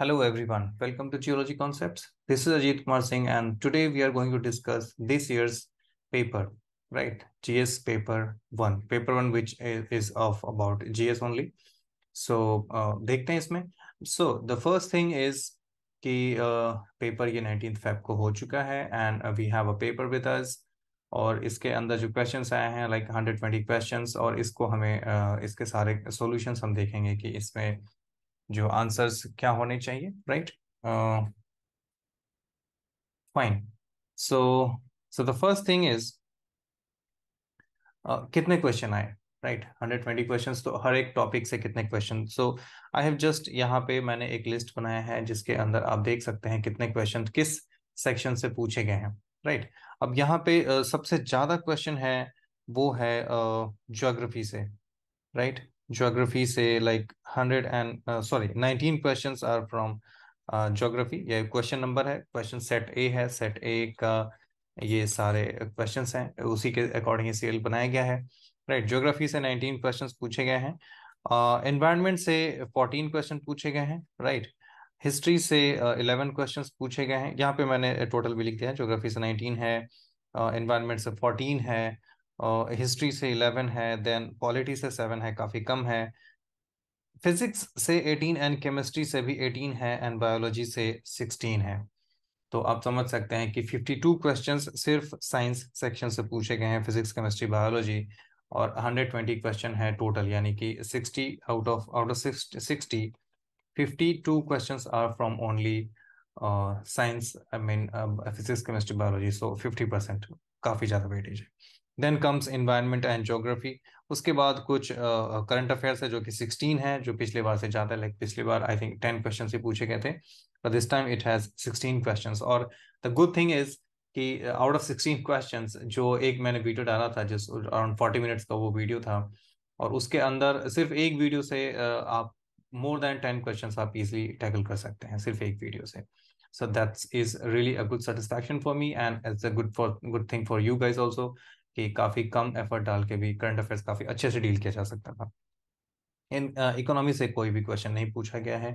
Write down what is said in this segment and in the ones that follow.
Hello everyone, welcome to Geology Concepts. This is Ajit Kumar Singh and today we are going to discuss this year's paper, right? GS paper 1, paper 1 which is of about GS only. So, देखते हैं इसमें. So, the first thing is uh, paper ये 19th Feb ko ho chuka hai and uh, we have a paper with us और इसके अंदर जो question आए हैं लाइक हंड्रेड ट्वेंटी क्वेश्चन और इसको हमें इसके सारे सोल्यूशन हम देखेंगे कि इसमें जो आंसर्स क्या होने चाहिए right fine so so the first thing is कितने क्वेश्चन आए राइट हंड्रेड ट्वेंटी क्वेश्चन तो हर एक टॉपिक से कितने question so I have just यहाँ पे मैंने एक लिस्ट बनाया है जिसके अंदर आप देख सकते हैं कितने क्वेश्चन किस सेक्शन से पूछे गए हैं राइट right? अब यहाँ पे uh, सबसे ज्यादा क्वेश्चन है वो है ज्योग्राफी uh, से right right? geography say like 100 and uh, sorry 19 questions are from geography uh, ये क्वेश्चन नंबर है क्वेश्चन सेट ए है सेट ए का ये सारे क्वेश्चंस हैं उसी के अकॉर्डिंग ये सेल बनाया गया है राइट ज्योग्राफी से 19 क्वेश्चंस पूछे गए हैं एनवायरनमेंट uh, से 14 क्वेश्चन पूछे गए हैं राइट right? हिस्ट्री से इलेवन uh, क्वेश्चंस पूछे गए हैं यहाँ पे मैंने टोटल uh, भी लिख दिया है ज्योग्राफी से 19 है एनवायरनमेंट uh, से 14 है हिस्ट्री से इलेवन है देन पॉलिटी से सेवन है काफ़ी कम है फिजिक्स से एटीन एंड केमिस्ट्री से भी एटीन है एंड बायोलॉजी से सिक्सटीन है तो आप समझ सकते हैं कि फिफ्टी टू क्वेश्चन सिर्फ साइंस सेक्शन से पूछे गए हैं फिजिक्स केमिस्ट्री बायोलॉजी और हंड्रेड ट्वेंटी क्वेश्चन है टोटल यानी कि sixty out of out of sixty fifty two question are from only science I mean physics chemistry biology so fifty percent काफ़ी ज़्यादा वेटेज है then comes environment and geography उसके बाद कुछ current uh, affairs है जो कि सिक्सटीन है जो पिछले बार से ज़्यादा लाइक पिछले बार आई थिंक टेन क्वेश्चन ही पूछे गए थे but this time it has sixteen question और द गुड थिंग इज़ कि आउट ऑफ सिक्सटीन क्वेश्चन जो एक मैंने वीडियो डाला था जिस अराउंड फोर्टी मिनट्स का वो वीडियो था और उसके अंदर सिर्फ एक वीडियो से uh, आप मोर देन टेन क्वेश्चन आप इजिली टैकल कर सकते हैं सिर्फ एक वीडियो से so that is really a good satisfaction for me and it's a good for good thing for you guys also कि काफ़ी कम एफर्ट डाल के भी करंट अफेयर्स काफ़ी अच्छे से डील किया जा सकता था इन इकोनॉमी से कोई भी क्वेश्चन नहीं पूछा गया है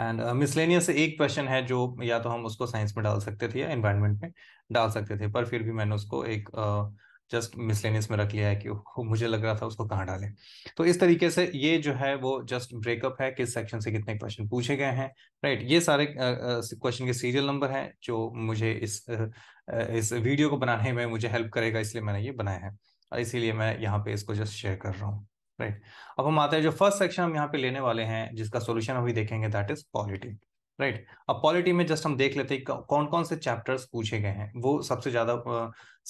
एंड मिसलेनियस से एक क्वेश्चन है जो या तो हम उसको साइंस में डाल सकते थे या इन्वायरमेंट में डाल सकते थे पर फिर भी मैंने उसको एक uh, जस्ट मिसलेनियस में रख लिया है कि मुझे लग रहा था उसको कहाँ डालें तो इस तरीके से ये जो है वो जस्ट ब्रेकअप है किस सेक्शन से कितने क्वेश्चन पूछे गए हैं राइट ये सारे क्वेश्चन के सीरियल नंबर हैं जो मुझे इस इस वीडियो को बनाने में मुझे हेल्प करेगा इसलिए मैंने ये बनाया है और इसीलिए मैं यहाँ पे इसको जस्ट शेयर कर रहा हूँ राइट अब हम आते हैं जो फर्स्ट सेक्शन हम यहाँ पे लेने वाले हैं जिसका सोल्यूशन अभी देखेंगे दैट इज पॉलिटी राइट अब पॉलिटी में जस्ट हम देख लेते हैं कौन कौन से चैप्टर्स पूछे गए हैं वो सबसे ज्यादा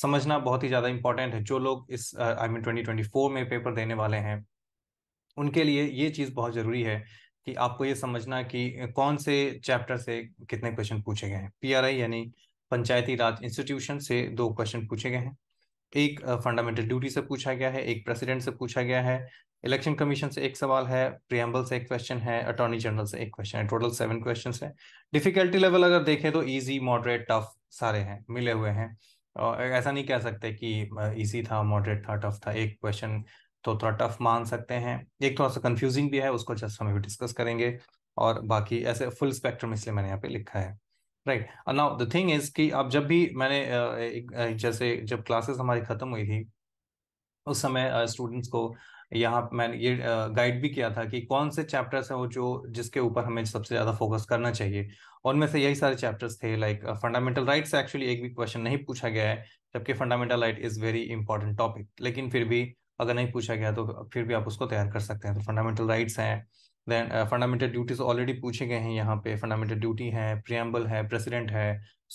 समझना बहुत ही ज्यादा इंपॉर्टेंट है जो लोग इस I mean twenty twenty four में पेपर देने वाले हैं उनके लिए ये चीज बहुत जरूरी है कि आपको ये समझना कि कौन से चैप्टर से कितने क्वेश्चन पूछे गए हैं पीआरआई यानी पंचायती राज इंस्टीट्यूशन से दो क्वेश्चन पूछे गए हैं एक फंडामेंटल ड्यूटी से पूछा गया है एक प्रेसिडेंट से पूछा गया है इलेक्शन कमीशन से एक सवाल है प्रियम्बल से एक क्वेश्चन है अटॉर्नी जनरल से एक क्वेश्चन है टोटल सेवन क्वेश्चन है डिफिकल्टी लेवल अगर देखें तो ईजी मॉडरेट टफ सारे हैं मिले हुए हैं और ऐसा नहीं कह सकते कि ईजी था मॉडरेट था टफ था एक क्वेश्चन तो थोड़ा टफ मान सकते हैं एक थोड़ा सा कंफ्यूजिंग भी है उसको जस्ट हम भी डिस्कस करेंगे और बाकी ऐसे फुल स्पेक्ट्रम इसलिए मैंने यहाँ पे लिखा है right now the thing is कि अब जब भी मैंने जैसे जब क्लासेस हमारी खत्म हुई थी उस समय स्टूडेंट्स को यहाँ मैंने ये गाइड भी किया था कि कौन से चैप्टर्स हैं वो जो जिसके ऊपर हमें सबसे ज़्यादा फोकस करना चाहिए उनमें से यही सारे चैप्टर्स थे लाइक फंडामेंटल राइट से एक्चुअली एक भी क्वेश्चन नहीं पूछा गया है जबकि fundamental right is very important topic लेकिन फिर भी अगर नहीं पूछा गया तो फिर भी आप उसको तैयार कर सकते हैं तो फंडामेंटल राइट्स हैं देन फंडामेंटल ड्यूटीज ऑलरेडी पूछे गए हैं यहाँ पे फंडामेंटल ड्यूटी है प्रियम्बल है प्रेसिडेंट है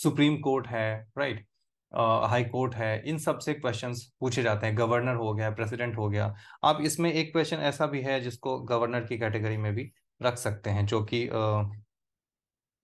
सुप्रीम कोर्ट है राइट right? हाई कोर्ट है इन सब से क्वेश्चंस पूछे जाते हैं गवर्नर हो गया प्रेसिडेंट हो गया आप इसमें एक क्वेश्चन ऐसा भी है जिसको गवर्नर की कैटेगरी में भी रख सकते हैं जो कि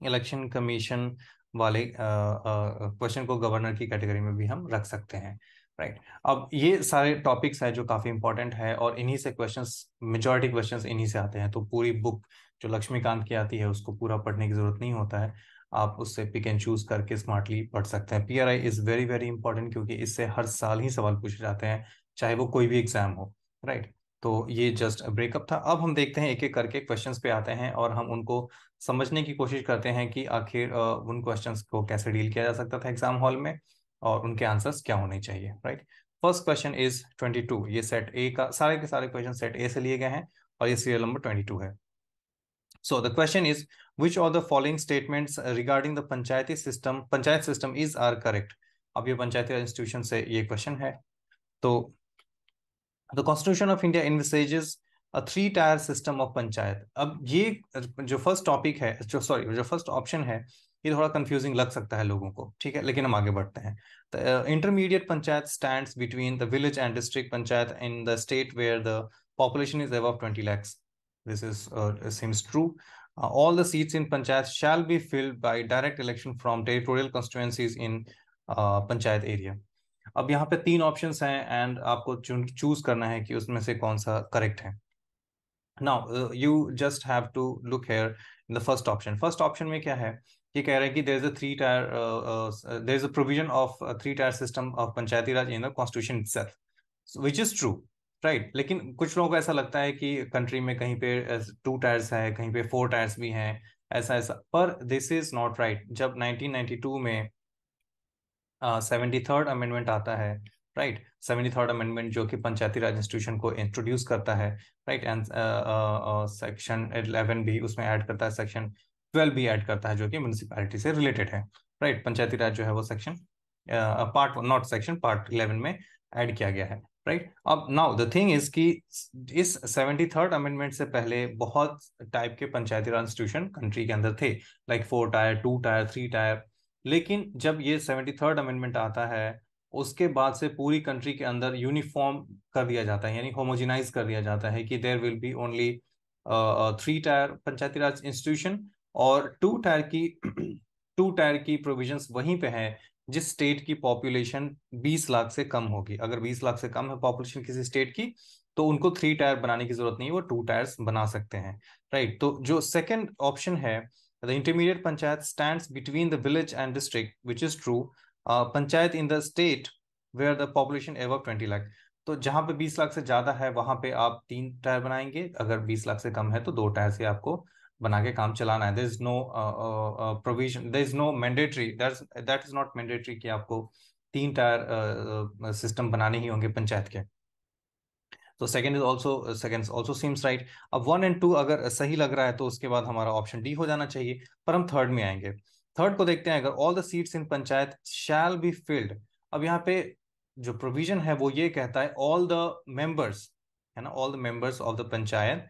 इलेक्शन कमीशन वाले क्वेश्चन को गवर्नर की कैटेगरी में भी हम रख सकते हैं राइट right. अब ये सारे टॉपिक्स हैं जो काफी इंपॉर्टेंट है और इन्हीं से क्वेश्चंस मेजोरिटी क्वेश्चंस इन्हीं से आते हैं तो पूरी बुक जो लक्ष्मीकांत की आती है उसको पूरा पढ़ने की जरूरत नहीं होता है आप उससे पिक एंड चूज करके स्मार्टली पढ़ सकते हैं PRI is very very important क्योंकि इससे हर साल ही सवाल पूछे जाते हैं चाहे वो कोई भी एग्जाम हो राइट right? तो ये जस्ट ब्रेकअप था अब हम देखते हैं एक एक करके क्वेश्चंस पे आते हैं और हम उनको समझने की कोशिश करते हैं कि आखिर उन क्वेश्चंस को कैसे डील किया जा सकता था एग्जाम हॉल में और उनके आंसर्स क्या होने चाहिए right first question is twenty ये सेट ए का सारे के सारे क्वेश्चन सेट ए से लिए गए हैं और ये सीरियल नंबर ट्वेंटी है So the question is, which of the following statements regarding the panchayati system, panchayat system is are correct? अब ये पंचायती राज इंस्टीट्यूशन से ये क्वेश्चन है तो the constitution of India envisages a three tier system of panchayat अब ये जो फर्स्ट टॉपिक है जो सॉरी जो फर्स्ट ऑप्शन है ये थोड़ा कंफ्यूजिंग लग सकता है लोगों को ठीक है लेकिन हम आगे बढ़ते हैं intermediate panchayat stands between the village and district panchayat in the state where the population is above twenty lakhs This is uh, seems true. Uh, all the seats in panchayat shall be filled by direct election from territorial constituencies in panchayat uh, area अब यहाँ पे तीन options हैं and आपको choose करना है कि उसमें से कौन सा करेक्ट है now you just have to look here in the first option first option में क्या है ये कह रहे हैं कि there is a three tier there is a provision of three tier system of Panchayati Raj in the constitution itself which is true right right. लेकिन कुछ लोगों को ऐसा लगता है कि कंट्री में कहीं पे टू टायर्स है कहीं पे फोर टायर्स भी हैं ऐसा ऐसा पर दिस इज नॉट राइट जब 1992 में सेवेंटी थर्ड अमेंडमेंट आता है राइट सेवेंटी थर्ड अमेंडमेंट जो कि पंचायती राज इंस्टीट्यूशन को इंट्रोड्यूस करता है राइट एंड सेक्शन इलेवन भी उसमें ऐड करता है सेक्शन ट्वेल्व भी ऐड करता है जो कि म्यूनसिपैलिटी से रिलेटेड है राइट right? पंचायती राज जो है वो section part not section part eleven में ऐड किया गया है राइट अब नाउ द थिंग इज कि इस सेवेंटी थर्ड अमेंडमेंट से पहले बहुत टाइप के पंचायती राज इंस्टीट्यूशन कंट्री के अंदर थे like four tier two tier three tier लेकिन जब ये सेवेंटी थर्ड अमेंडमेंट आता है उसके बाद से पूरी कंट्री के अंदर यूनिफॉर्म कर दिया जाता है यानी होमोजिनाइज कर दिया जाता है कि there will be only three tier Panchayati Raj institution और टू टायर की टू टायर की प्रोविजंस वहीं पे हैं जिस स्टेट की पॉपुलेशन 20 लाख से कम होगी अगर 20 लाख से कम है पॉपुलेशन किसी स्टेट की तो उनको थ्री टायर बनाने की जरूरत नहीं वो टू टायर बना सकते हैं राइट तो जो सेकेंड ऑप्शन है the intermediate panchayat stand between the village and district which is true panchayat in the state where the population above twenty lakh तो जहां पे 20 लाख से ज्यादा है वहां पे आप तीन टायर बनाएंगे अगर 20 लाख से कम है तो दो टायर से आपको बना के काम चलाना है there is no provision there is no mandatory that is not mandatory कि आपको तीन टायर सिस्टम uh, uh बनाने ही होंगे पंचायत के तो second is also second also seems right अब वन एंड टू अगर सही लग रहा है तो उसके बाद हमारा ऑप्शन डी हो जाना चाहिए पर हम थर्ड में आएंगे थर्ड को देखते हैं अगर all the seats in panchayat shall be filled अब यहाँ पे जो प्रोविजन है वो ये कहता है ऑल द मेंबर्स है ना all the members of the panchayat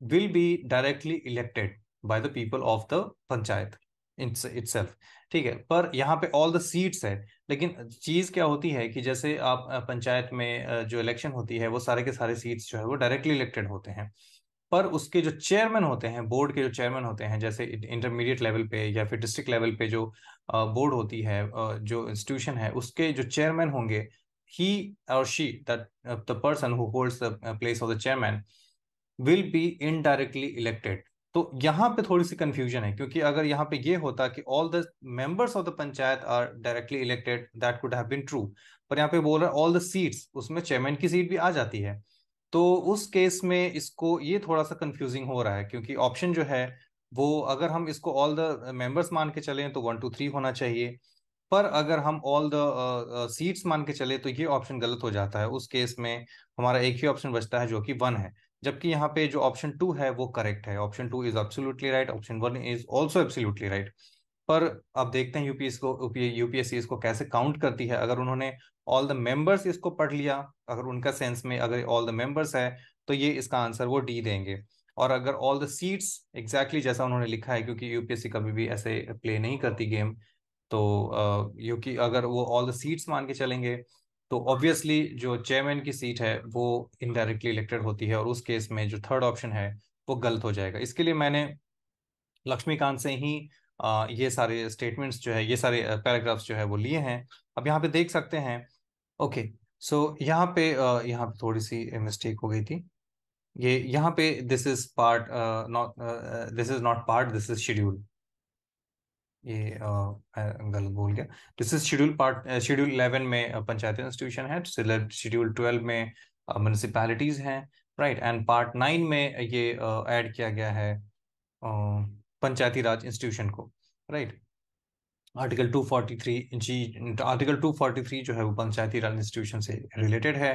will be directly elected by the people of the panchayat itself ठीक है पर यहाँ पे ऑल द सीट्स है लेकिन चीज क्या होती है कि जैसे आप पंचायत में जो इलेक्शन होती है वो सारे के सारे सीट्स जो है वो डायरेक्टली इलेक्टेड होते हैं पर उसके जो चेयरमैन होते हैं बोर्ड के जो चेयरमैन होते हैं जैसे इंटरमीडिएट लेवल पे या फिर डिस्ट्रिक्ट लेवल पे जो बोर्ड होती है जो इंस्टीट्यूशन है उसके जो चेयरमैन होंगे ही और she that the person who holds the place of the chairman will be indirectly elected तो यहाँ पे थोड़ी सी कंफ्यूजन है क्योंकि अगर यहाँ पे ये होता कि all the members of the panchayat are directly elected that could have been true पर यहाँ पे बोल रहा है ऑल द सीट्स उसमें चेयरमैन की सीट भी आ जाती है तो उस केस में इसको ये थोड़ा सा कंफ्यूजिंग हो रहा है क्योंकि ऑप्शन जो है वो अगर हम इसको ऑल द मेंबर्स मान के चले तो वन टू थ्री होना चाहिए पर अगर हम ऑल द सीट्स मान के चले तो ये ऑप्शन गलत हो जाता है उस केस में हमारा एक ही ऑप्शन बचता है जो कि वन है जबकि यहाँ पे जो ऑप्शन टू है वो करेक्ट है option two is absolutely right option one is also absolutely right पर आप देखते हैं यूपीएस को यूपीएससी इसको कैसे काउंट करती है अगर उन्होंने ऑल द मेंबर्स इसको पढ़ लिया अगर उनका सेंस में अगर ऑल द मेंबर्स है तो ये इसका आंसर वो डी देंगे और अगर ऑल द सीट्स एग्जैक्टली जैसा उन्होंने लिखा है क्योंकि यूपीएससी कभी भी ऐसे प्ले नहीं करती गेम तो क्योंकि अगर वो ऑल द सीट्स मान के चलेंगे तो ऑब्वियसली जो चेयरमैन की सीट है वो इनडायरेक्टली इलेक्टेड होती है और उस केस में जो थर्ड ऑप्शन है वो गलत हो जाएगा इसके लिए मैंने लक्ष्मीकांत से ही ये सारे स्टेटमेंट्स जो है ये सारे पैराग्राफ्स जो है वो लिए हैं अब यहाँ पे देख सकते हैं ओके सो यहाँ पे यहाँ पे थोड़ी सी मिस्टेक हो गई थी ये यहाँ पे this is part not this is not part this is schedule ये गलत बोल गया this is schedule part schedule eleven में पंचायती इंस्टीट्यूशन है शेड्यूल ट्वेल्व में म्यूनसिपैलिटीज हैं राइट एंड पार्ट नाइन में ये ऐड किया गया है पंचायती राज इंस्टीट्यूशन को right article two forty three G article two forty three जो है वो पंचायती राज इंस्टीट्यूशन से रिलेटेड है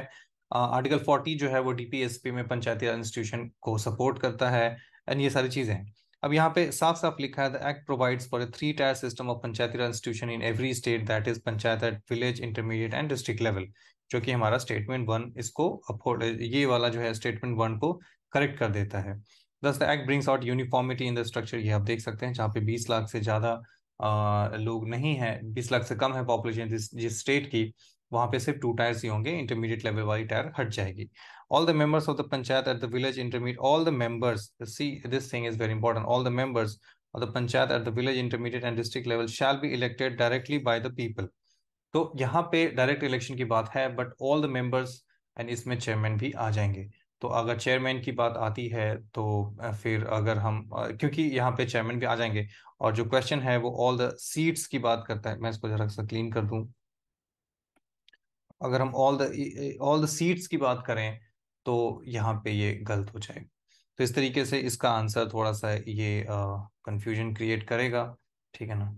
आर्टिकल फोर्टी जो है वो डी में पंचायती राज इंस्टीट्यूशन को सपोर्ट करता है एंड ये सारी चीज़ें हैं अब यहाँ पे साफ साफ लिखा है the act provides for a three tier system of Panchayati Raj institution in every state that is panchayat at village intermediate and district level जो कि हमारा स्टेटमेंट वन इसको ये वाला जो है स्टेटमेंट वन को करेक्ट कर देता है thus the act brings out uniformity in the structure ये आप देख सकते हैं जहाँ पे बीस लाख से ज्यादा लोग नहीं है बीस लाख से कम है पॉपुलेशन जिस, जिस स्टेट की वहाँ पे सिर्फ टू टायर्स ही होंगे इंटरमीडिएट लेवल वाली टायर हट जाएगी all the members of the panchayat at the village intermediate all the members see this thing is very important all the members of the panchayat at the village intermediate and district level shall be elected directly by the people तो यहाँ पे direct election की बात है but all the members and इसमें chairman भी आ जाएंगे तो अगर चेयरमैन की बात आती है तो फिर अगर हम क्योंकि यहाँ पे चेयरमैन भी आ जाएंगे और जो क्वेश्चन है वो ऑल द सीट्स की बात करता है मैं इसको जरा सा क्लीन कर दूँ अगर हम all the all the seats की बात करें तो यहाँ पे ये गलत हो जाएगा तो इस तरीके से इसका आंसर थोड़ा सा ये कंफ्यूजन क्रिएट करेगा ठीक है ना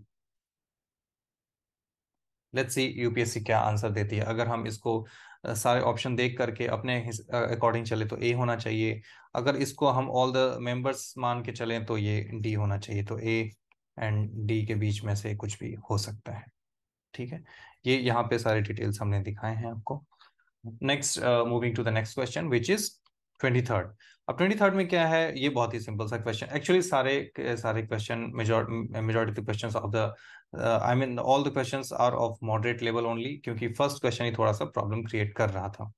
लेट्स सी यूपीएससी क्या आंसर देती है अगर हम इसको सारे ऑप्शन देख करके अपने अकॉर्डिंग चले तो ए होना चाहिए अगर इसको हम ऑल द मेंबर्स मान के चलें तो ये डी होना चाहिए तो ए एंड डी के बीच में से कुछ भी हो सकता है ठीक है ये यहाँ पे सारे डिटेल्स हमने दिखाए हैं आपको next moving to the next question which is twenty third अब ट्वेंटी थर्ड में क्या है ये बहुत ही सिंपल सा क्वेश्चन एक्चुअली सारे सारे question majority question of the I mean all the question are of moderate level only क्योंकि फर्स्ट क्वेश्चन ही थोड़ा सा प्रॉब्लम क्रिएट कर रहा था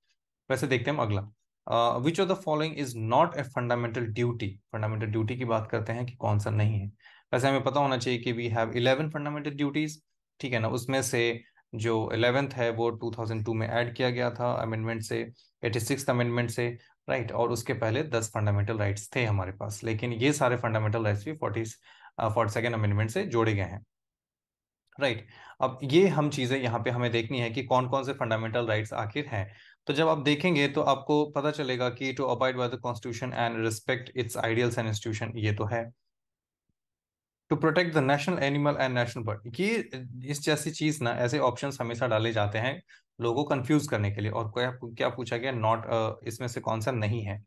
वैसे देखते हैं अगला which of the following is not a fundamental duty fundamental duty की बात करते हैं कि कौन सा नहीं है वैसे हमें पता होना चाहिए कि we have eleven fundamental duties ठीक है ना उसमें से जो एलेवेंथ है वो 2002 में ऐड किया गया था अमेंडमेंट से एटी सिक्स अमेंडमेंट से राइट और उसके पहले दस फंडामेंटल राइट्स थे हमारे पास लेकिन ये सारे फंडामेंटल राइट्स भी फोर्टी फोर्टी सेकेंड अमेंडमेंट से जोड़े गए हैं राइट right. अब ये हम चीज़ें यहाँ पे हमें देखनी है कि कौन कौन से फंडामेंटल राइट्स आखिर हैं तो जब आप देखेंगे तो आपको पता चलेगा कि to abide by the constitution and respect its ideals and institution ये तो है to protect the national animal and national bird ये इस जैसी चीज ना ऐसे ऑप्शन हमेशा डाले जाते हैं लोगों को कंफ्यूज करने के लिए और क्या क्या पूछा गया नॉट uh, इसमें से कौन सा नहीं है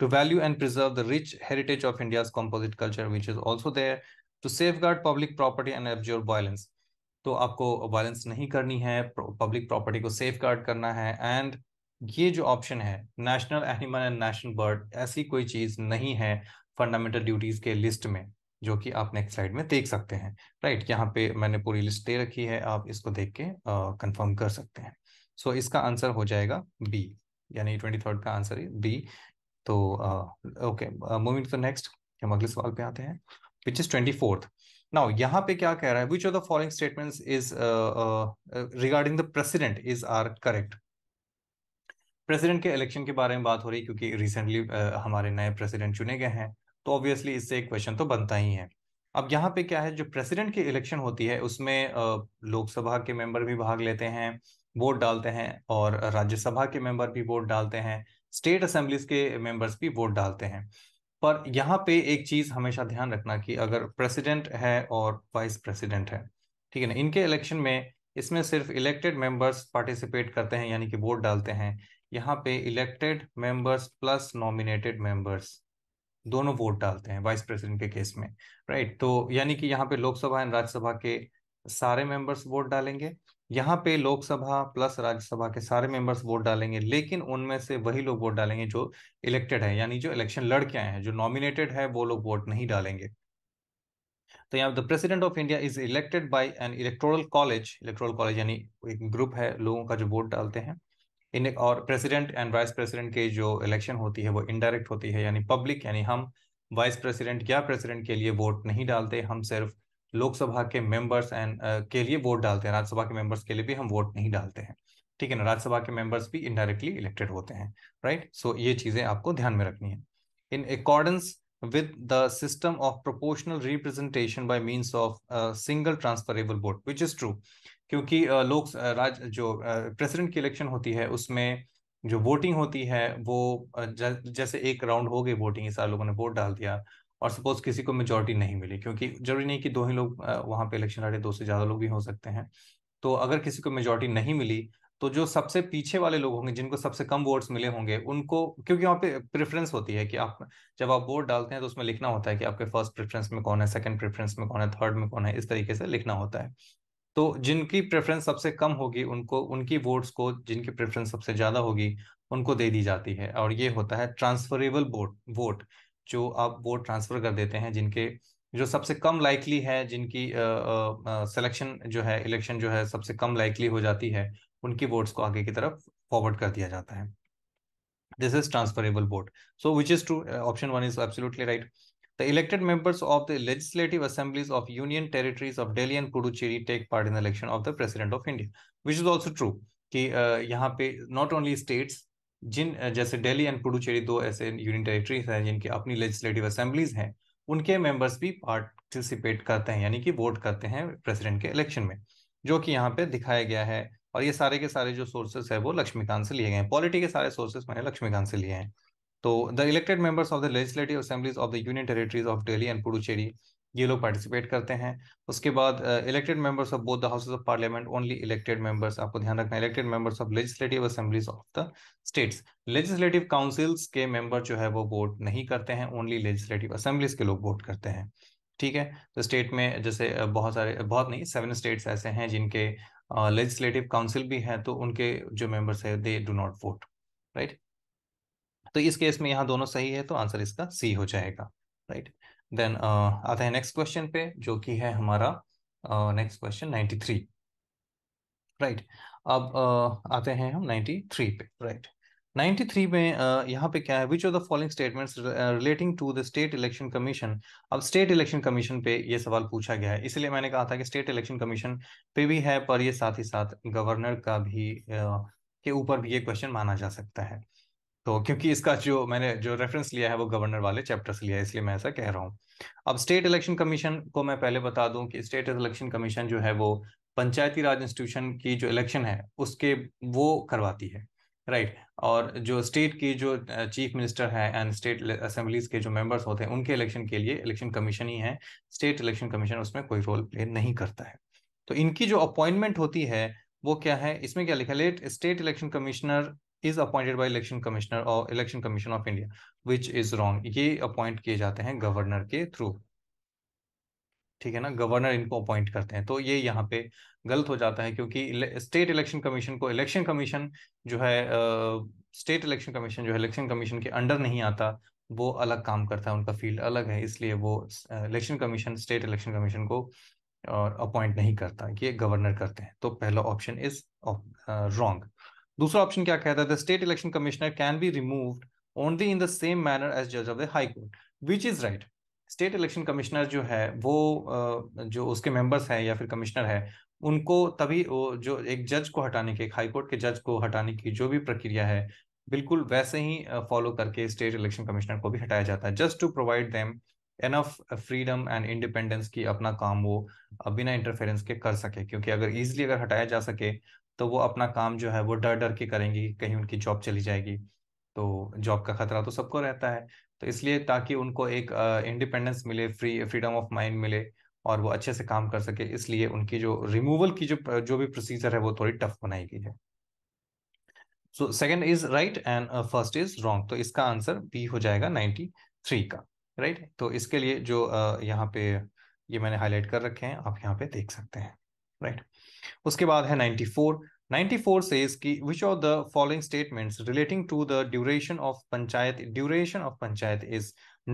to value and preserve the rich heritage of India composite culture which is also there to safeguard public property and abjure violence तो आपको वायलेंस नहीं करनी है पब्लिक प्रॉपर्टी को सेफ गार्ड करना है एंड ये जो ऑप्शन है national animal and national bird ऐसी कोई चीज नहीं है फंडामेंटल ड्यूटीज के लिस्ट में जो कि आप नेक्स्ट स्लाइड में देख सकते हैं राइट यहाँ पे मैंने पूरी लिस्ट दे रखी है आप इसको देख के कंफर्म कर सकते हैं सो so, इसका आंसर हो जाएगा बी यानी ट्वेंटी थर्ड का आंसर है बी तो ओके मूविंग टू नेक्स्ट हम अगले सवाल पे आते हैं which is twenty fourth now यहाँ पे क्या कह रहा है which of the following statement is regarding the president is are correct president के इलेक्शन के बारे में बात हो रही है क्योंकि रिसेंटली uh, हमारे नए प्रेसिडेंट चुने गए हैं तो ऑब्वियसली इससे एक क्वेश्चन तो बनता ही है अब यहाँ पे क्या है जो प्रेसिडेंट की इलेक्शन होती है उसमें लोकसभा के मेंबर भी भाग लेते हैं वोट डालते हैं और राज्यसभा के मेंबर भी वोट डालते हैं स्टेट असेंबलीज के मेंबर्स भी वोट डालते हैं पर यहाँ पे एक चीज हमेशा ध्यान रखना कि अगर प्रेसिडेंट है और वाइस प्रेसिडेंट है ठीक है ना इनके इलेक्शन में इसमें सिर्फ इलेक्टेड मेंबर्स पार्टिसिपेट करते हैं यानी कि वोट डालते हैं यहाँ पे elected members plus nominated members दोनों वोट डालते हैं वाइस प्रेसिडेंट के केस में राइट तो यानी कि यहाँ पे लोकसभा एंड राज्यसभा के सारे मेंबर्स वोट डालेंगे यहाँ पे लोकसभा प्लस राज्यसभा के सारे मेंबर्स वोट डालेंगे लेकिन उनमें से वही लोग वोट डालेंगे जो इलेक्टेड है यानी जो इलेक्शन लड़ के आए हैं जो नॉमिनेटेड है वो लोग वोट नहीं डालेंगे तो यहाँ the president of India is elected by an electoral college electoral college यानी एक ग्रुप है लोगों का जो वोट डालते हैं इन और प्रेसिडेंट एंड वाइस प्रेसिडेंट के जो इलेक्शन होती है वो इनडायरेक्ट होती है यानी पब्लिक यानी हम वाइस प्रेसिडेंट या प्रेसिडेंट के लिए वोट नहीं डालते हम सिर्फ लोकसभा के मेंबर्स एंड के लिए वोट डालते हैं राज्यसभा के मेंबर्स के लिए भी हम वोट नहीं डालते हैं ठीक है ना राज्यसभा के मेंबर्स भी इनडायरेक्टली इलेक्टेड होते हैं राइट सो ये चीजें आपको ध्यान में रखनी है in accordance with the system of proportional representation by means of single transferable vote which is true क्योंकि लोग राज जो प्रेसिडेंट की इलेक्शन होती है उसमें जो वोटिंग होती है वो ज, जैसे एक राउंड हो गई वोटिंग सारे लोगों ने वोट डाल दिया और सपोज किसी को मेजोरिटी नहीं मिली क्योंकि जरूरी नहीं कि दो ही लोग वहाँ पे इलेक्शन लड़े दो से ज्यादा लोग भी हो सकते हैं तो अगर किसी को मेजोरिटी नहीं मिली तो जो सबसे पीछे वाले लोग होंगे जिनको सबसे कम वोट्स मिले होंगे उनको क्योंकि वहाँ पे प्रेफरेंस होती है कि आप जब आप वोट डालते हैं तो उसमें लिखना होता है कि आपके फर्स्ट प्रेफरेंस में कौन है सेकंड प्रेफरेंस में कौन है थर्ड में कौन है इस तरीके से लिखना होता है तो जिनकी प्रेफरेंस सबसे कम होगी उनको उनकी वोट्स को जिनकी प्रेफरेंस सबसे ज़्यादा होगी उनको दे दी जाती है और ये होता है ट्रांसफरेबल वोट वोट जो आप वोट ट्रांसफर कर देते हैं जिनके जो सबसे कम लाइकली है जिनकी सिलेक्शन जो है इलेक्शन जो है सबसे कम लाइकली हो जाती है उनकी वोट्स को आगे की तरफ फॉरवर्ड कर दिया जाता है this is transferable vote so which is true option one is absolutely right The elected members of the legislative assemblies of union territories of Delhi and Puducherry take part in the election of the president of India, which is also true कि यहाँ पे not only states जिन जैसे Delhi and Puducherry दो ऐसे union territories हैं जिनकी अपनी legislative assemblies हैं उनके मेंबर्स भी पार्टिसिपेट करते हैं यानी कि वोट करते हैं प्रेसिडेंट के इलेक्शन में जो कि यहाँ पे दिखाया गया है और ये सारे के सारे जो सोर्सेस है वो लक्ष्मीकांत से लिए गए हैं पॉलिटी के सारे सोर्सेस मैंने लक्ष्मीकांत से लिए हैं तो the elected members of the legislative assemblies of the union territories of Delhi and Puducherry ये लोग पार्टिसिपेट करते हैं उसके बाद elected members of both the houses of parliament only elected members आपको ध्यान रखना elected members of legislative assemblies of the states legislative councils के मेंबर जो है वो वोट नहीं करते हैं ओनली लेजिस्लेटिव असेंबलीज के लोग वोट करते हैं ठीक है तो स्टेट में जैसे बहुत सारे बहुत नहीं सेवन स्टेट्स ऐसे हैं जिनके लेजिस्लेटिव काउंसिल भी हैं तो उनके जो मेंबर्स है they do not vote right तो इस केस में यहाँ दोनों सही है तो आंसर इसका सी हो जाएगा राइट देन uh, आते हैं नेक्स्ट क्वेश्चन पे जो कि है हमारा next question ninety three right अब uh, आते हैं हम नाइन्टी थ्री पे राइट right? 93 में uh, यहाँ पे क्या है which of the following statements relating to the state election commission अब स्टेट इलेक्शन कमीशन पे ये सवाल पूछा गया है इसलिए मैंने कहा था कि स्टेट इलेक्शन कमीशन पे भी है पर ये साथ ही साथ गवर्नर का भी uh, के ऊपर भी ये क्वेश्चन माना जा सकता है तो क्योंकि इसका जो मैंने जो रेफरेंस लिया है वो गवर्नर वाले चैप्टर से लिया है इसलिए मैं ऐसा कह रहा हूँ अब स्टेट इलेक्शन कमीशन को मैं पहले बता दूं कि स्टेट इलेक्शन कमीशन जो है वो पंचायती राज इंस्टीट्यूशन की जो इलेक्शन है उसके वो करवाती है राइट right. और जो स्टेट की जो चीफ मिनिस्टर है एंड स्टेट असेंबलीज के जो मेंबर्स होते हैं उनके इलेक्शन के लिए इलेक्शन कमीशन ही है स्टेट इलेक्शन कमीशन उसमें कोई रोल प्ले नहीं करता है तो इनकी जो अपॉइंटमेंट होती है वो क्या है इसमें क्या लिखा let state election commissioner is appointed by election commissioner और election commission of India which is wrong ये अपॉइंट किए जाते हैं गवर्नर के थ्रू ठीक है ना गवर्नर इनको अपॉइंट करते हैं तो ये यहाँ पे गलत हो जाता है क्योंकि स्टेट इलेक्शन कमीशन को इलेक्शन कमीशन जो है स्टेट इलेक्शन कमीशन जो है इलेक्शन कमीशन के अंडर नहीं आता वो अलग काम करता है उनका फील्ड अलग है इसलिए वो election commission state election commission को अपॉइंट नहीं करता ये गवर्नर करते हैं तो पहला ऑप्शन इज रॉन्ग दूसरा ऑप्शन क्या कहता है the state election commissioner can be removed only in the same manner as जज of the high court which is right state election commissioner जो है वो जो उसके मेंबर्स हैं या फिर कमिश्नर है उनको तभी जो एक जज को हटाने की हाई कोर्ट के जज को हटाने की जो भी प्रक्रिया है बिल्कुल वैसे ही फॉलो करके स्टेट इलेक्शन कमिश्नर को भी हटाया जाता है just to provide them enough freedom and independence की अपना काम वो बिना इंटरफेरेंस के कर सके क्योंकि अगर इजिली अगर हटाया जा सके तो वो अपना काम जो है वो डर डर के करेंगे कि कहीं उनकी जॉब चली जाएगी तो जॉब का खतरा तो सबको रहता है तो इसलिए ताकि उनको एक इंडिपेंडेंस मिले फ्री फ्रीडम ऑफ माइंड मिले और वो अच्छे से काम कर सके इसलिए उनकी जो रिमूवल की जो जो भी प्रोसीजर है वो थोड़ी टफ बनाई गई है so second is right and first is wrong तो इसका आंसर बी हो जाएगा नाइन्टी थ्री का राइट right? तो इसके लिए जो uh, यहाँ पे ये मैंने हाईलाइट कर रखे हैं आप यहाँ पे देख सकते हैं राइट right? उसके बाद है 94 94 says ki which of the following statements relating to the duration of panchayat duration of panchayat is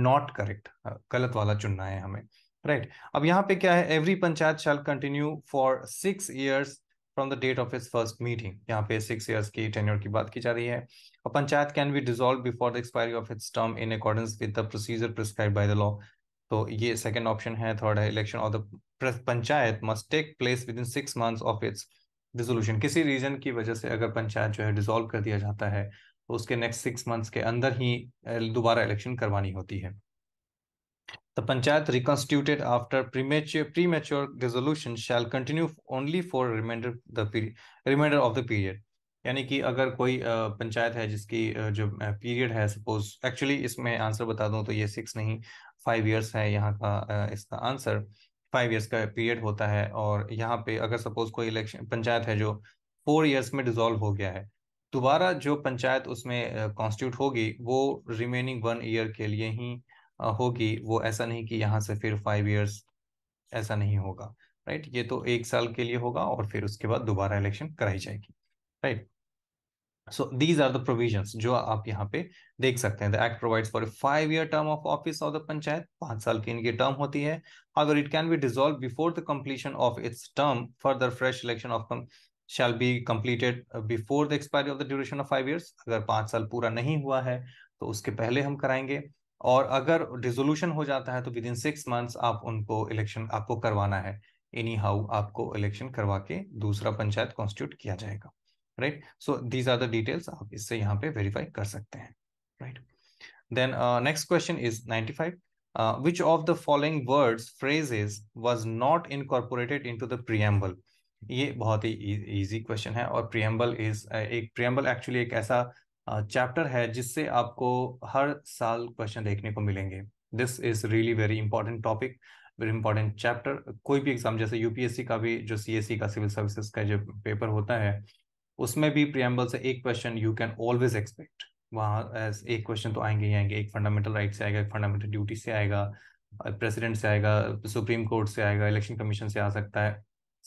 not correct गलत वाला चुनना है हमें राइट right. अब यहाँ पे क्या है every panchayat shall continue for six years from the date of is first meeting यहाँ पे सिक्स ईयर्स की टेन्योर की बात की जा रही है और panchayat can be dissolve before the expiry of its term in accordance with the procedure prescribe by the law तो ये सेकंड ऑप्शन है थर्ड है election of the panchayat must take place within six months of its dissolution किसी reason की वजह से अगर पंचायत जो है डिसॉल्व कर दिया जाता है तो उसके नेक्स्ट सिक्स मंथ्स के अंदर ही दोबारा इलेक्शन करवानी होती है the panchayat reconstituted after premature resolution shall continue only for reminder reminder of the period यानी कि अगर कोई पंचायत है जिसकी जो पीरियड है सपोज एक्चुअली इसमें आंसर बता दूं तो ये सिक्स नहीं फाइव इयर्स है यहाँ का इसका आंसर फाइव ईयर्स का पीरियड होता है और यहाँ पे अगर सपोज कोई इलेक्शन पंचायत है जो फोर ईयर्स में डिजोल्व हो गया है दोबारा जो पंचायत उसमें कॉन्स्टिट्यूट होगी वो रिमेनिंग वन ईयर के लिए ही होगी वो ऐसा नहीं कि यहाँ से फिर फाइव ईयर्स ऐसा नहीं होगा राइट ये तो एक साल के लिए होगा और फिर उसके बाद दोबारा इलेक्शन कराई जाएगी right so these are the provisions जो आप यहाँ पे देख सकते हैं the act provides for five year term of office of the panchayat पांच साल की इनकी टर्म होती है अगर it can be dissolve before the completion of its term further fresh election of shall be completed uh, before the expiry of the duration of five years. अगर पांच साल पूरा नहीं हुआ है तो उसके पहले हम कराएंगे और अगर डिजोल्यूशन हो जाता है तो विद इन सिक्स मंथ्स आप उनको इलेक्शन आपको करवाना है एनी हाउ आपको इलेक्शन करवा के दूसरा पंचायत कॉन्स्टिट्यूट किया जाएगा right so these are the details आप इससे यहाँ पे वेरीफाई कर सकते हैं right then next question is five uh, which of the following words phrases was not incorporated into the preamble ये बहुत ही इजी e-, क्वेश्चन है और प्रियम्बल इज uh, एक प्रियम्बल एक्चुअली एक ऐसा चैप्टर uh, है जिससे आपको हर साल क्वेश्चन देखने को मिलेंगे this is really very important topic very important chapter कोई भी एग्जाम जैसे यूपीएससी का भी जो सीएससी का सिविल सर्विसेज का जो पेपर होता है उसमें भी प्रियम्बल से एक question you can always expect वहाँ एक क्वेश्चन तो आएंगे ही आएंगे एक फंडामेंटल राइट से आएगा एक फंडामेंटल ड्यूटी से आएगा प्रेसिडेंट से आएगा सुप्रीम कोर्ट से आएगा इलेक्शन कमीशन से आ सकता है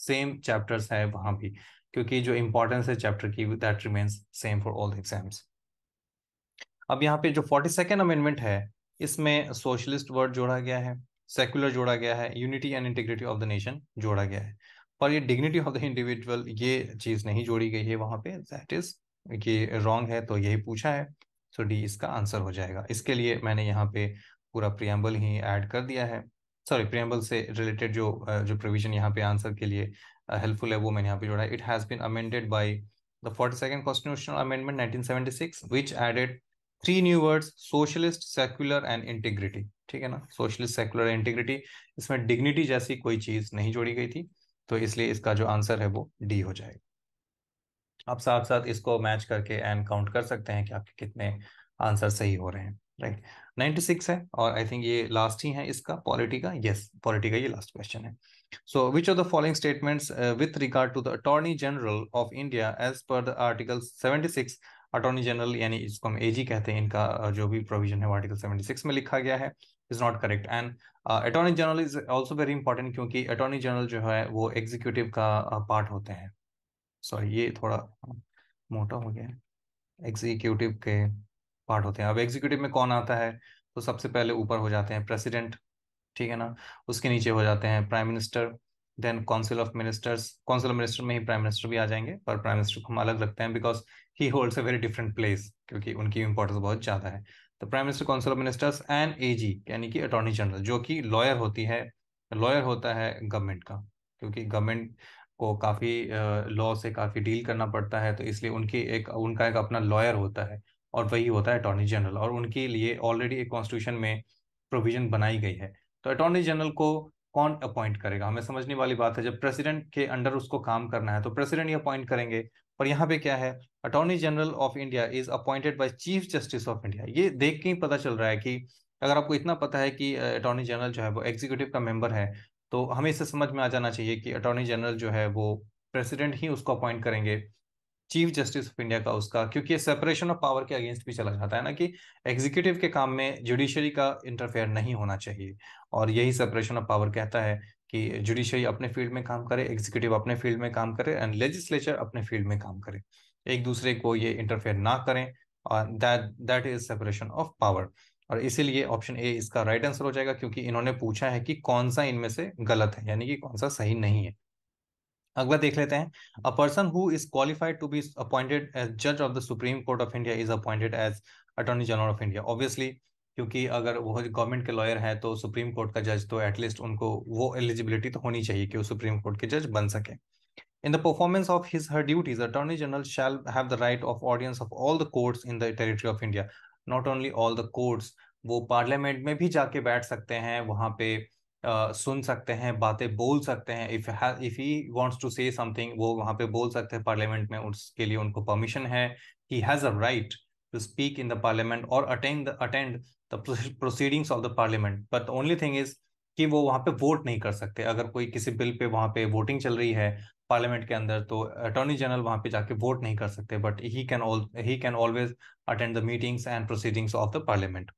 सेम चैप्टर्स है वहाँ भी क्योंकि जो इम्पोर्टेंस है चैप्टर की that remains same for all exams अब यहाँ पे जो फोर्टी सेकेंड अमेंडमेंट है इसमें सोशलिस्ट वर्ड जोड़ा गया है सेकुलर जोड़ा गया है unity and integrity of the nation जोड़ा गया है पर ये डिग्निटी ऑफ द इंडिविजुअल ये चीज नहीं जोड़ी गई है वहां पे दैट इज ये रॉन्ग है तो यही पूछा है सो डी इसका आंसर हो जाएगा इसके लिए मैंने यहाँ पे पूरा प्रियम्बल ही ऐड कर दिया है सॉरी प्रियम्बल से रिलेटेड जो जो प्रोविजन यहाँ पे आंसर के लिए हेल्पफुल है वो मैंने यहाँ पे जोड़ा it has been amended by the 42nd constitutional amendment 1976 which added three new words socialist secular and integrity ठीक है ना socialist secular integrity इसमें dignity जैसी कोई चीज नहीं जोड़ी गई थी तो इसलिए इसका जो आंसर है वो डी हो जाएगा आप साथ साथ इसको मैच करके एन काउंट कर सकते हैं कि आपके कितने आंसर सही हो रहे हैं राइट right? 96 है और आई थिंक ये लास्ट ही है इसका पॉलिटी का यस yes, पॉलिटी का ये लास्ट क्वेश्चन है so which of the following statements with regard to the attorney general of India as per the article seventy six attorney general यानी जिसको हम एजी कहते हैं इनका uh, जो भी प्रोविजन है वो आर्टिकल 76 में लिखा गया है is not correct and attorney general is also very important क्योंकि अटॉर्नी जनरल जो है वो एग्जीक्यूटिव का पार्ट uh, होते हैं सॉरी ये थोड़ा मोटा हो गया एग्जीक्यूटिव के पार्ट होते हैं अब एग्जीक्यूटिव में कौन आता है तो सबसे पहले ऊपर हो जाते हैं प्रेसिडेंट ठीक है ना उसके नीचे हो जाते हैं prime minister then council of ministers council of minister में ही प्राइम मिनिस्टर भी आ जाएंगे पर प्राइम मिनिस्टर को हम अलग रखते हैं because he holds a very different place क्योंकि उनकी इंपॉर्टेंस बहुत ज्यादा है तो prime minister council of ministers and AG यानी कि अटॉर्नी जनरल जो कि लॉयर होती है लॉयर होता है गवर्नमेंट का क्योंकि गवर्नमेंट को काफी लॉ से काफी डील करना पड़ता है तो इसलिए उनकी एक उनका एक अपना लॉयर होता है और वही होता है अटॉर्नी जनरल और उनके लिए ऑलरेडी एक कॉन्स्टिट्यूशन में प्रोविजन बनाई गई है तो अटॉर्नी जनरल को कौन अपॉइंट करेगा हमें समझने वाली बात है जब प्रेसिडेंट के अंडर उसको काम करना है तो प्रेसिडेंट ही अपॉइंट करेंगे और यहाँ पे क्या है attorney general of India is appointed by chief justice of India ये देख के ही पता चल रहा है कि अगर आपको इतना पता है कि अटॉर्नी जनरल जो है वो एग्जीक्यूटिव का मेंबर है तो हमें इसे समझ में आ जाना चाहिए कि अटॉर्नी जनरल जो है वो प्रेसिडेंट ही उसको अपॉइंट करेंगे चीफ जस्टिस ऑफ इंडिया का उसका क्योंकि ये सेपरेशन ऑफ पावर के अगेंस्ट भी चला जाता है ना कि एग्जीक्यूटिव के काम में जुडिशरी का इंटरफेयर नहीं होना चाहिए और यही सेपरेशन ऑफ पावर कहता है कि जुडिशरी अपने फील्ड में काम करे एग्जीक्यूटिव अपने फील्ड में काम करे एंड लेजिस्लेचर अपने फील्ड में काम करे एक दूसरे को ये इंटरफेयर ना करें और that that is separation of power और इसीलिए ऑप्शन ए इसका राइट right आंसर हो जाएगा क्योंकि इन्होंने पूछा है कि कौन सा इनमें से गलत है यानी कि कौन सा सही नहीं है अगला देख लेते हैं a person who is qualified to be appointed as जज of the supreme court of India is appointed as attorney general of India obviously क्योंकि अगर वो गवर्नमेंट के लॉयर हैं तो सुप्रीम कोर्ट का जज तो एटलीस्ट उनको वो एलिजिबिलिटी तो होनी चाहिए कि वो सुप्रीम कोर्ट के जज बन सके in the performance of his her duties attorney general shall have the right of audience of all the courts in the territory of India not only all the courts वो parliament में भी जाके बैठ सकते हैं वहाँ पे सुन सकते हैं बातें बोल सकते हैं if if he wants to say something वो वहां पे बोल सकते हैं पार्लियामेंट में उसके लिए उनको परमिशन है he has a right to speak in the parliament और attend the attend the proceedings of the parliament but only thing is कि वो वहां पे वोट नहीं कर सकते अगर कोई किसी बिल पे वहां पे वोटिंग चल रही है पार्लियामेंट के अंदर तो अटॉर्नी जनरल वहां पे जाके वोट नहीं कर सकते but he can he can always attend the meetings and proceedings of the parliament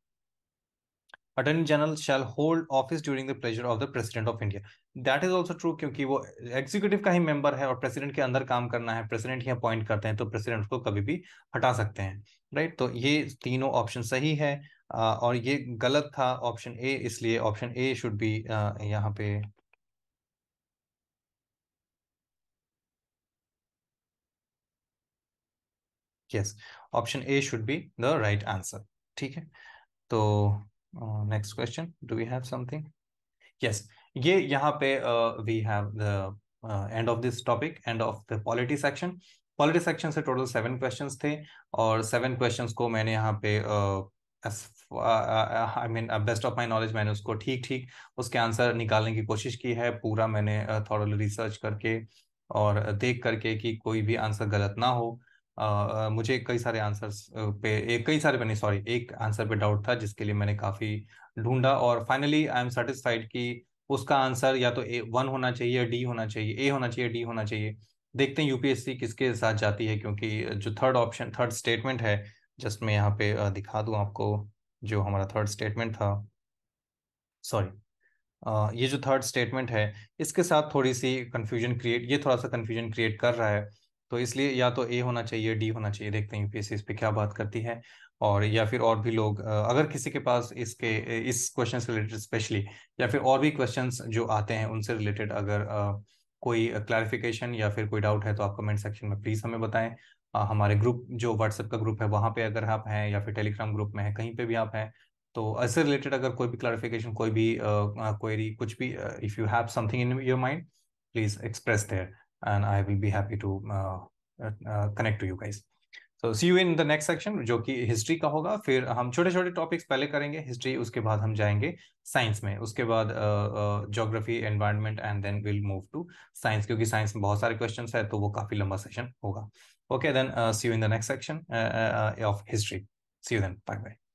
attorney general shall hold office during the pleasure of the president of India that is also true क्योंकि वो executive का ही member है और president के अंदर काम करना है प्रेसिडेंट ही अपॉइंट करते हैं तो प्रेसिडेंट को कभी भी हटा सकते हैं राइट right? तो ये तीनों ऑप्शन सही है और ये गलत था ऑप्शन ए इसलिए ऑप्शन ए शुड बी यहाँ पे yes option A should be the right answer ठीक है तो next question do we have something yes ये यहाँ पे we have the end of this topic end of the polity section polity section से total seven questions थे और seven questions को मैंने यहाँ पे I mean best of my knowledge मैंने उसको ठीक ठीक उसके आंसर निकालने की कोशिश की है पूरा मैंने थोड़ा uh, रिसर्च करके और uh, देख करके कि कोई भी आंसर गलत ना हो मुझे कई सारे आंसर्स पे एक कई सारे पे नहीं सॉरी एक आंसर पे डाउट था जिसके लिए मैंने काफी ढूंढा और फाइनली आई एम सेटिस्फाइड कि उसका आंसर या तो ए वन होना चाहिए डी होना चाहिए ए होना चाहिए डी होना चाहिए देखते हैं यूपीएससी किसके साथ जाती है क्योंकि जो थर्ड ऑप्शन थर्ड स्टेटमेंट है जस्ट मैं यहाँ पे दिखा दूँ आपको जो हमारा थर्ड स्टेटमेंट था सॉरी ये जो थर्ड स्टेटमेंट है इसके साथ थोड़ी सी कन्फ्यूजन क्रिएट ये थोड़ा सा कन्फ्यूजन क्रिएट कर रहा है तो इसलिए या तो ए होना चाहिए डी होना चाहिए देखते हैं यूपीएससी इस पर क्या बात करती है और या फिर और भी लोग अगर किसी के पास इसके इस क्वेश्चन से रिलेटेड स्पेशली या फिर और भी क्वेश्चन जो आते हैं उनसे रिलेटेड अगर कोई क्लैरिफिकेशन या फिर कोई डाउट है तो आप कमेंट सेक्शन में प्लीज हमें बताएं हमारे ग्रुप जो व्हाट्सएप का ग्रुप है वहां पे अगर आप हैं या फिर टेलीग्राम ग्रुप में है कहीं पे भी आप हैं तो ऐसे रिलेटेड अगर कोई भी क्लैरिफिकेशन कोई भी क्वेरी कुछ भी if you have something in your mind please express there and I will be happy to connect to you guys तो see you in the next section जो कि हिस्ट्री का होगा फिर हम छोटे छोटे टॉपिक्स पहले करेंगे हिस्ट्री उसके बाद हम जाएंगे साइंस में उसके बाद geography environment and then will move to science क्योंकि साइंस में बहुत सारे क्वेश्चन है तो वो काफी लंबा सेशन होगा okay then see you in the next section of history see you then bye bye